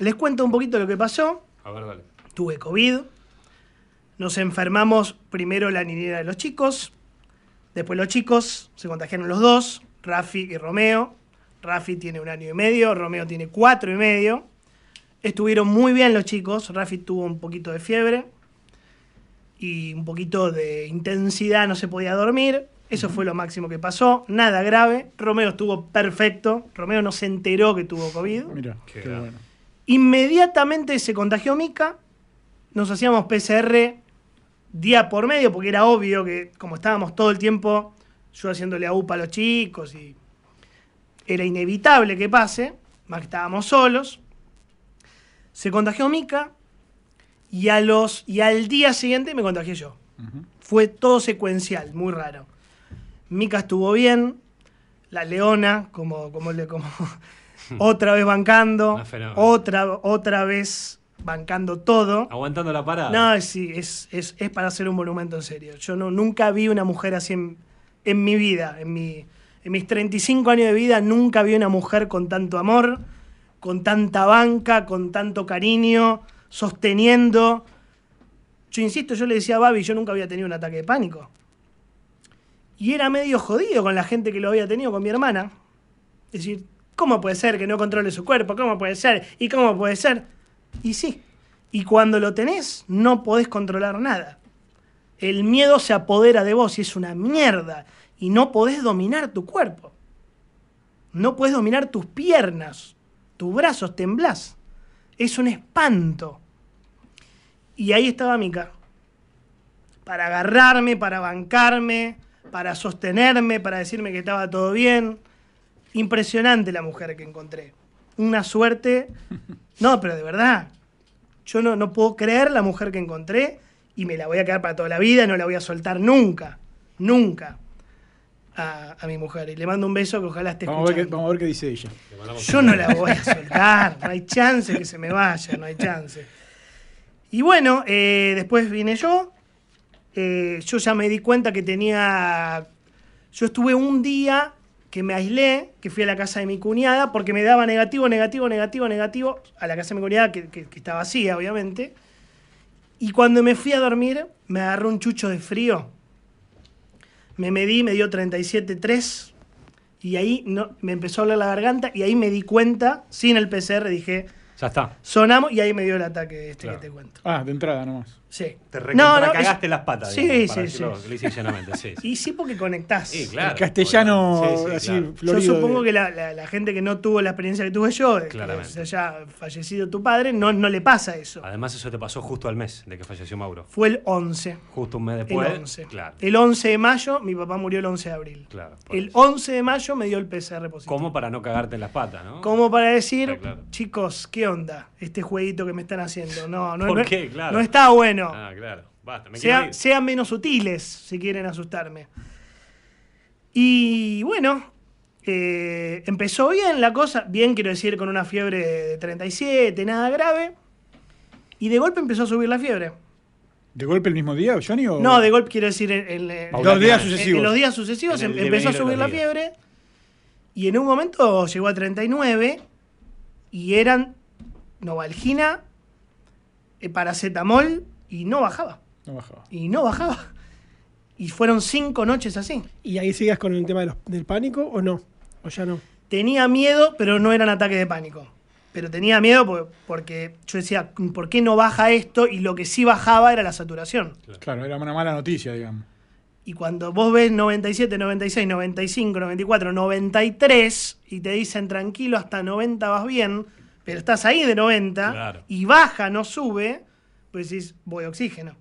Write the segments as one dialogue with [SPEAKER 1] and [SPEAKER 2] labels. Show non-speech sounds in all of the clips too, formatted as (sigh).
[SPEAKER 1] Les cuento un poquito lo que pasó. A ver, dale. Tuve COVID. Nos enfermamos primero la niñera de los chicos. Después los chicos se contagiaron los dos, Rafi y Romeo. Rafi tiene un año y medio, Romeo tiene cuatro y medio. Estuvieron muy bien los chicos. Rafi tuvo un poquito de fiebre y un poquito de intensidad, no se podía dormir. Eso fue lo máximo que pasó, nada grave. Romeo estuvo perfecto. Romeo no se enteró que tuvo COVID. Mira, qué, qué bueno. Inmediatamente se contagió Mica, nos hacíamos PCR día por medio, porque era obvio que como estábamos todo el tiempo yo haciéndole a UPA a los chicos y era inevitable que pase, más que estábamos solos, se contagió Mica y, a los, y al día siguiente me contagié yo. Fue todo secuencial, muy raro. Mica estuvo bien, la leona, como, como, como (laughs) otra vez bancando, ah, otra, otra vez bancando todo.
[SPEAKER 2] Aguantando la parada. No,
[SPEAKER 1] sí, es, para hacer un monumento en serio. Yo no, nunca vi una mujer así en, mi vida, en, mi, en mis 35 años de vida, nunca vi una mujer con tanto amor, con tanta banca, con tanto cariño, sosteniendo. Yo insisto, yo le decía a Babi, yo nunca había tenido un ataque de pánico. Y era medio jodido con la gente que lo había tenido con mi hermana. Es decir, ¿Cómo puede ser que no controle su cuerpo? ¿Cómo puede ser? ¿Y cómo puede ser? Y sí. Y cuando lo tenés, no podés controlar nada. El miedo se apodera de vos y es una mierda. Y no podés dominar tu cuerpo. No podés dominar tus piernas. Tus brazos temblás. Es un espanto. Y ahí estaba Mika. Para agarrarme, para bancarme, para sostenerme, para decirme que estaba todo bien impresionante la mujer que encontré. Una suerte. (laughs) No, pero de verdad. Yo no, puedo creer la mujer que encontré y me la voy a quedar para toda la vida, no la voy a soltar nunca. Nunca. A, mi mujer. Y le mando un beso que ojalá esté escuchando. vamos a ver qué dice ella. Yo no la voy a soltar. no hay chance que se me vaya, no hay chance. Y bueno, eh, después vine yo. Eh, yo ya me di cuenta que tenía. Yo estuve un día que me aislé, que fui a la casa de mi cuñada, porque me daba negativo, negativo, negativo, negativo, a la casa de mi cuñada, que, estaba vacía, obviamente. Y cuando me fui a dormir, me agarró un chucho de frío. Me medí, me dio 37,3. Y ahí no, me empezó a hablar la garganta y ahí me di cuenta, sin el PCR, dije... Ya está. Sonamos y ahí me dio el ataque este que te cuento.
[SPEAKER 2] Ah, de entrada nomás. Sí. Te recontra las patas. Sí, sí, sí.
[SPEAKER 1] Y sí porque conectás. Sí,
[SPEAKER 2] claro, el castellano Sí, claro. Yo supongo
[SPEAKER 1] que la, gente que no tuvo la experiencia que tuve yo, eh, fallecido tu padre, no, no le pasa eso.
[SPEAKER 2] Además eso te pasó justo al mes de que falleció Mauro. Fue
[SPEAKER 1] el 11.
[SPEAKER 2] Justo un mes después. El 11.
[SPEAKER 1] El 11 de mayo, mi papá murió el 11 de abril. El 11 de mayo me dio el PCR positivo. Como
[SPEAKER 2] para no cagarte las patas, ¿no?
[SPEAKER 1] Como para decir, chicos, ¿qué onda? Este jueguito que me están haciendo. No, no, ¿Por qué? no está bueno.
[SPEAKER 2] Ah, sean
[SPEAKER 1] menos sutiles si quieren asustarme. Y bueno, eh, empezó bien la cosa, bien quiero decir con una fiebre de 37, nada grave. Y de golpe empezó a subir la fiebre. ¿De golpe el mismo día, Johnny? No, de golpe quiero decir en, los días sucesivos. En, los em, días sucesivos empezó a subir la fiebre. Y en un momento llegó a 39 y eran novalgina, eh, paracetamol y no bajaba. No bajaba. Y no bajaba. Y fueron cinco noches así. ¿Y ahí sigues con el tema del pánico o no? ¿O ya no? Tenía miedo, pero no eran ataque de pánico. Pero tenía miedo porque yo decía, ¿por qué no baja esto? Y lo que sí bajaba era la saturación. Claro, era una mala noticia, digamos. Y cuando vos ves 97, 96, 95, 94, 93 y te dicen tranquilo, hasta 90 vas bien, pero estás ahí de 90 y baja, no sube, pues decís, voy a oxígeno.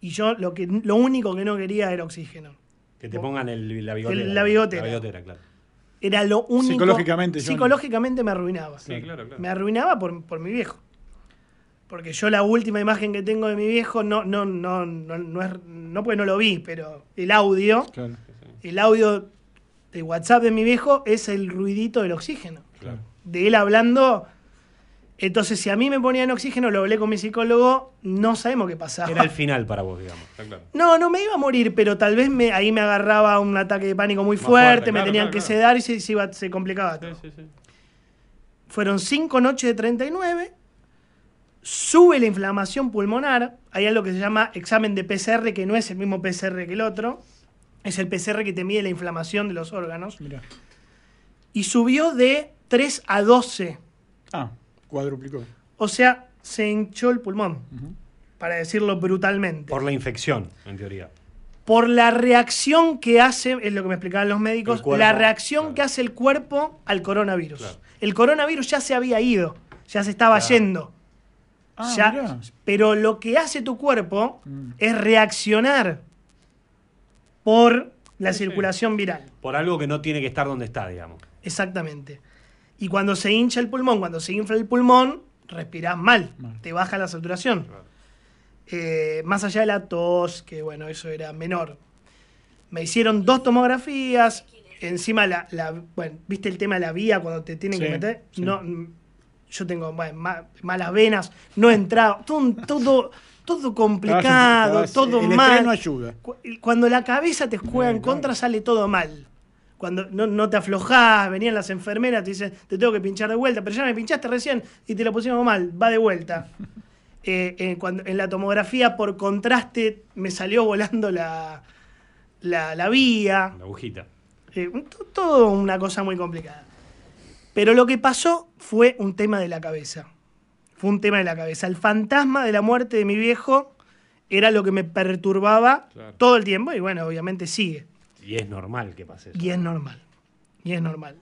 [SPEAKER 1] Y yo lo, que, lo único que no quería era oxígeno.
[SPEAKER 2] Que te pongan el, la bigotera. la bigotera.
[SPEAKER 1] claro. Era lo único. Psicológicamente, Psicológicamente me arruinaba. Sí, claro, claro, Me arruinaba por, mi viejo. Porque yo la última imagen que tengo de mi viejo, no, no, no, no, no es. No porque no lo vi, pero el audio. El audio de WhatsApp de mi viejo es el ruidito del oxígeno. Claro. De él hablando entonces, si a mí me ponían oxígeno, lo hablé con mi psicólogo, no sabemos qué pasaba. Era el
[SPEAKER 2] final para vos, digamos.
[SPEAKER 1] No, no me iba a morir, pero tal vez me, ahí me agarraba un ataque de pánico muy fuerte, me tenían que sedar y se, se, complicaba todo. Fueron cinco noches de 39, sube la inflamación pulmonar, hay algo que se llama examen de PCR, que no es el mismo PCR que el otro, es el PCR que te mide la inflamación de los órganos. Y subió de 3 a 12. Ah. Cuadruplicó. O sea, se hinchó el pulmón, para decirlo brutalmente.
[SPEAKER 2] Por la infección, en teoría.
[SPEAKER 1] Por la reacción que hace, es lo que me explicaban los médicos, la reacción que hace el cuerpo al coronavirus. El coronavirus ya se había ido, ya se estaba yendo. Ah, pero lo que hace tu cuerpo mm. es reaccionar por la circulación viral.
[SPEAKER 2] Por algo que no tiene que estar donde está, digamos.
[SPEAKER 1] Exactamente. Y cuando se hincha el pulmón, cuando se infla el pulmón, respirás mal, te baja la saturación. Eh, más allá de la tos, que bueno, eso era menor. Me hicieron dos tomografías, encima la, bueno, viste el tema de la vía cuando te tienen que meter, no, mm, yo tengo malas venas, no he entrado, todo, todo, todo complicado, todo el mal. No ayuda. Cuando la cabeza te juega en contra sale todo mal cuando no, te aflojás, venían las enfermeras, te dicen, te tengo que pinchar de vuelta, pero ya me pinchaste recién y te lo pusimos mal, va de vuelta. (laughs) Eh, eh, en la tomografía, por contraste, me salió volando la, la, vía. La agujita. Eh, todo una cosa muy complicada. Pero lo que pasó fue un tema de la cabeza. Fue un tema de la cabeza. El fantasma de la muerte de mi viejo era lo que me perturbaba todo el tiempo y bueno, obviamente sigue.
[SPEAKER 2] Y es normal que pase eso. Y es
[SPEAKER 1] normal. Y es normal.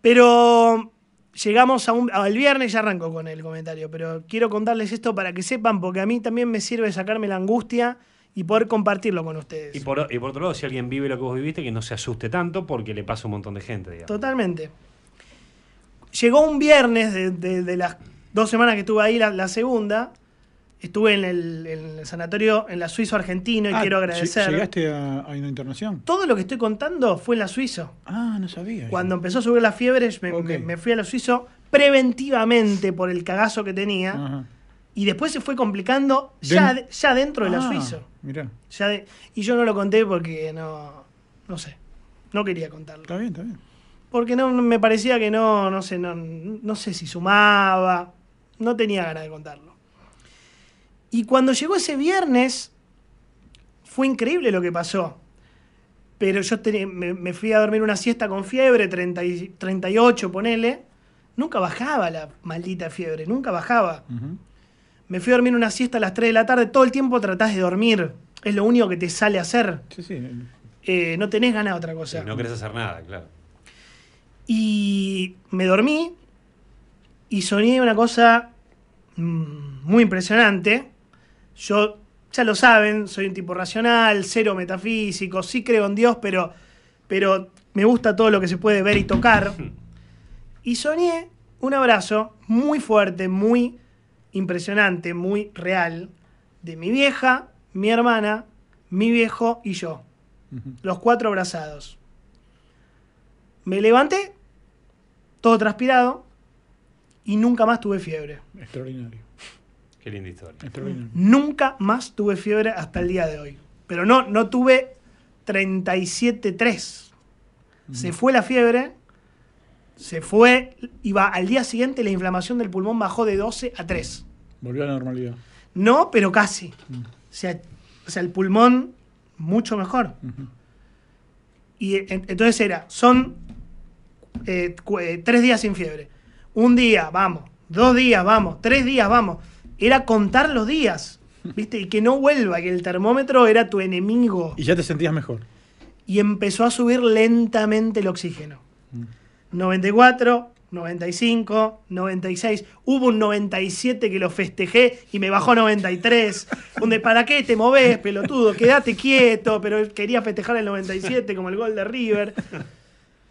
[SPEAKER 1] Pero llegamos a un. Al viernes ya arranco con el comentario, pero quiero contarles esto para que sepan, porque a mí también me sirve sacarme la angustia y poder compartirlo con ustedes.
[SPEAKER 2] Y por, y por otro lado, si alguien vive lo que vos viviste, que no se asuste tanto porque le pasa un montón de gente. Digamos.
[SPEAKER 1] Totalmente. Llegó un viernes de, las dos semanas que estuve ahí, la segunda, Estuve en el, sanatorio en la Suizo argentino y ah, quiero agradecer. ¿Llegaste a, una internación? Todo lo que estoy contando fue en la Suizo. Ah, no sabía. Cuando empezó a subir la fiebre, me, me, fui a la Suizo preventivamente por el cagazo que tenía. Y después se fue complicando ya, ya dentro de la ah, Suizo. Mirá. Ya y yo no lo conté porque no. No sé. No quería contarlo. Está bien, está bien. Porque no, me parecía que no, no sé, no, no sé si sumaba. No tenía ganas de contarlo. Y cuando llegó ese viernes, fue increíble lo que pasó. Pero yo me, fui a dormir una siesta con fiebre, 38, ponele. Nunca bajaba la maldita fiebre, nunca bajaba. Me fui a dormir una siesta a las 3 de la tarde, todo el tiempo tratás de dormir. Es lo único que te sale a hacer. Sí, sí. Eh, no tenés ganas de otra cosa. no querés
[SPEAKER 2] hacer nada, claro.
[SPEAKER 1] Y me dormí y soñé una cosa mm, muy impresionante yo, ya lo saben, soy un tipo racional, cero metafísico, sí creo en Dios, pero, pero me gusta todo lo que se puede ver y tocar. (laughs) Y soñé un abrazo muy fuerte, muy impresionante, muy real, de mi vieja, mi hermana, mi viejo y yo. Los cuatro abrazados. Me levanté, todo transpirado, y nunca más tuve fiebre.
[SPEAKER 2] Extraordinario. Qué linda
[SPEAKER 1] Nunca más tuve fiebre hasta el día de hoy. Pero no, no tuve 37.3. Se mm. fue la fiebre, se fue, iba al día siguiente la inflamación del pulmón bajó de 12 a 3. Volvió a la normalidad. No, pero casi. Mm. O, sea, el pulmón mucho mejor. Y eh, entonces era, son eh, eh, tres días sin fiebre. Un día, vamos. Dos días, vamos. Tres días, vamos era contar los días, ¿viste? Y que no vuelva, que el termómetro era tu enemigo.
[SPEAKER 2] Y ya te sentías mejor.
[SPEAKER 1] Y empezó a subir lentamente el oxígeno. 94, 95, 96. Hubo un 97 que lo festejé y me bajó 93. Donde, ¿para qué te moves, pelotudo? Quédate quieto, pero quería festejar el 97 como el gol de River.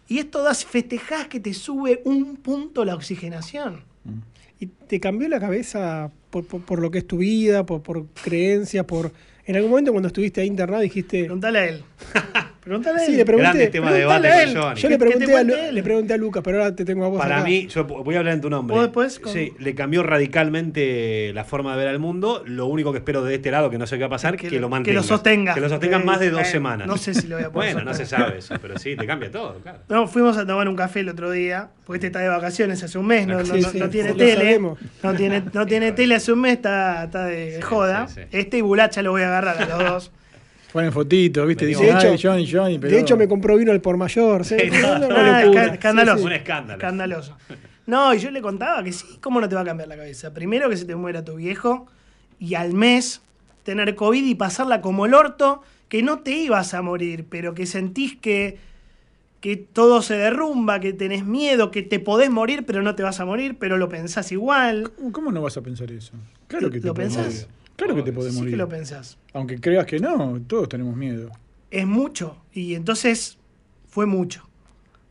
[SPEAKER 1] Y esto das festejás que te sube un punto la oxigenación. Mm. ¿Y te cambió la cabeza por, por, lo que es tu vida, por, por creencias, por... En algún momento cuando estuviste ahí internado dijiste... Contale a él. (laughs) Pregúntale. Sí, le pregunté, Grande tema de debate a Yo le pregunté, a, le pregunté a Lucas, pero ahora te tengo a vos. Para mí,
[SPEAKER 2] yo voy a hablar en tu nombre. ¿Vos después? Sí, le cambió radicalmente la forma de ver al mundo. Lo único que espero de este lado, que no sé qué va a pasar, que, que lo mantenga. Que lo sostenga. Que lo sostengan más de dos semanas. No sé si lo voy a (laughs) poner. bueno, no se sabe pero sí, te cambia todo, claro.
[SPEAKER 1] No, fuimos a tomar un café el otro día, porque este está de vacaciones hace un mes, no, ah, tiene tele. No tiene, no tiene tele hace un mes, está, está de joda. Este y Bulacha lo voy a agarrar a los dos. (laughs) Ponen fotitos, ¿viste? de, hecho, me compró vino al por mayor. ¿sí? escandaloso. un escándalo. Escandaloso. No, y yo le contaba que sí, ¿cómo no te va a cambiar la cabeza? Primero que se te muera tu viejo y al mes tener COVID y pasarla como el orto, que no te ibas a morir, pero que sentís que, que todo se derrumba, que tenés miedo, que te podés morir, pero no te vas a morir, pero lo pensás igual. ¿Cómo, no vas a pensar eso? Claro que te ¿Lo pensás? Claro que te podemos sí lo pensás. Aunque creas que no, todos tenemos miedo. Es mucho. Y entonces fue mucho.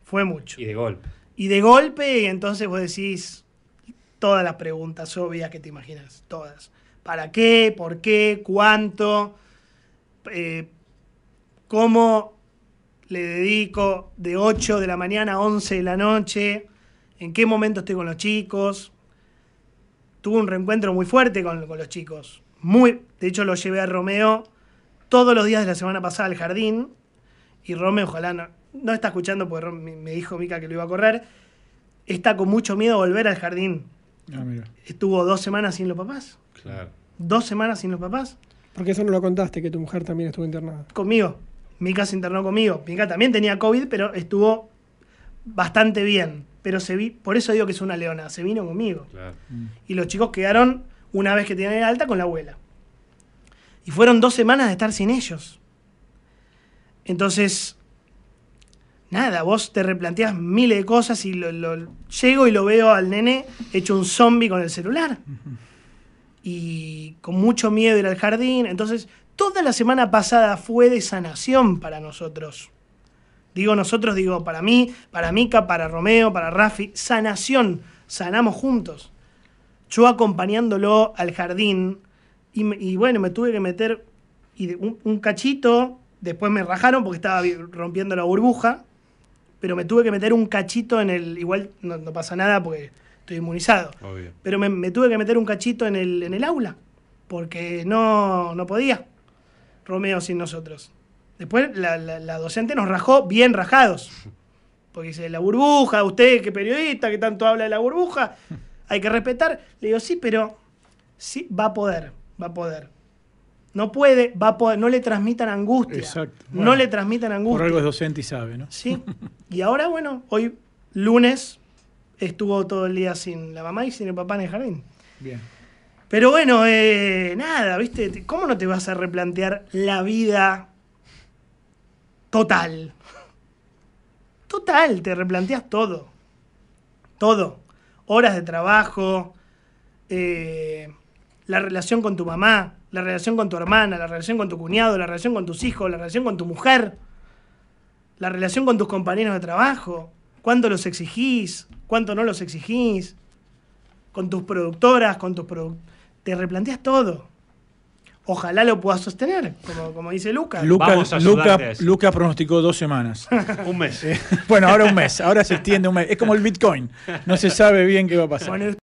[SPEAKER 1] Fue mucho. Y de golpe. Y de golpe, y entonces vos decís todas las preguntas obvias que te imaginas. Todas. ¿Para qué? ¿Por qué? ¿Cuánto? Eh, ¿Cómo le dedico de 8 de la mañana a 11 de la noche? ¿En qué momento estoy con los chicos? tuve un reencuentro muy fuerte con, los chicos. Muy, de hecho, lo llevé a Romeo todos los días de la semana pasada al jardín. Y Romeo, ojalá no, no está escuchando porque me dijo Mica que lo iba a correr. Está con mucho miedo volver al jardín. Ah, estuvo dos semanas sin los papás. Claro. Dos semanas sin los papás. Porque eso no lo contaste, que tu mujer también estuvo internada. Conmigo. Mica se internó conmigo. Mica también tenía COVID, pero estuvo bastante bien pero se vi, por eso digo que es una leona, se vino conmigo. Y los chicos quedaron, una vez que tenían alta, con la abuela. Y fueron dos semanas de estar sin ellos. Entonces, nada, vos te replanteas miles de cosas y lo, llego y lo veo al nene hecho un zombie con el celular. Y con mucho miedo ir al jardín. Entonces, toda la semana pasada fue de sanación para nosotros. Digo nosotros, digo para mí, para Mica, para Romeo, para Rafi. Sanación, sanamos juntos. Yo acompañándolo al jardín y, bueno, me tuve que meter un, cachito, después me rajaron porque estaba rompiendo la burbuja, pero me tuve que meter un cachito en el. Igual no, pasa nada porque estoy inmunizado. Pero me, tuve que meter un cachito en el, en el aula porque no, no podía Romeo sin nosotros. Después la, docente nos rajó bien rajados. Porque dice, la burbuja, usted que periodista, que tanto habla de la burbuja, hay que respetar. Le digo, sí, pero sí, va a poder, va a poder. No puede, va a poder, no le transmitan angustia. Exacto. no le transmitan angustia. Por algo
[SPEAKER 2] es docente y sabe, ¿no?
[SPEAKER 1] Sí. Y ahora, bueno, hoy lunes estuvo todo el día sin la mamá y sin el papá en el jardín. Bien. Pero bueno, eh, nada, ¿viste? ¿Cómo no te vas a replantear la vida Total. Total, te replanteas todo. Todo. Horas de trabajo, eh, la relación con tu mamá, la relación con tu hermana, la relación con tu cuñado, la relación con tus hijos, la relación con tu mujer, la relación con tus compañeros de trabajo, cuánto los exigís, cuánto no los exigís, con tus productoras, con tus productores. te replanteas todo. Ojalá lo pueda sostener, como, dice Lucas. Luca,
[SPEAKER 2] Luca, pronosticó dos semanas.
[SPEAKER 1] (laughs) un mes. Eh, bueno, ahora un mes. Ahora se extiende un mes. Es como el Bitcoin. No se sabe bien qué va a pasar.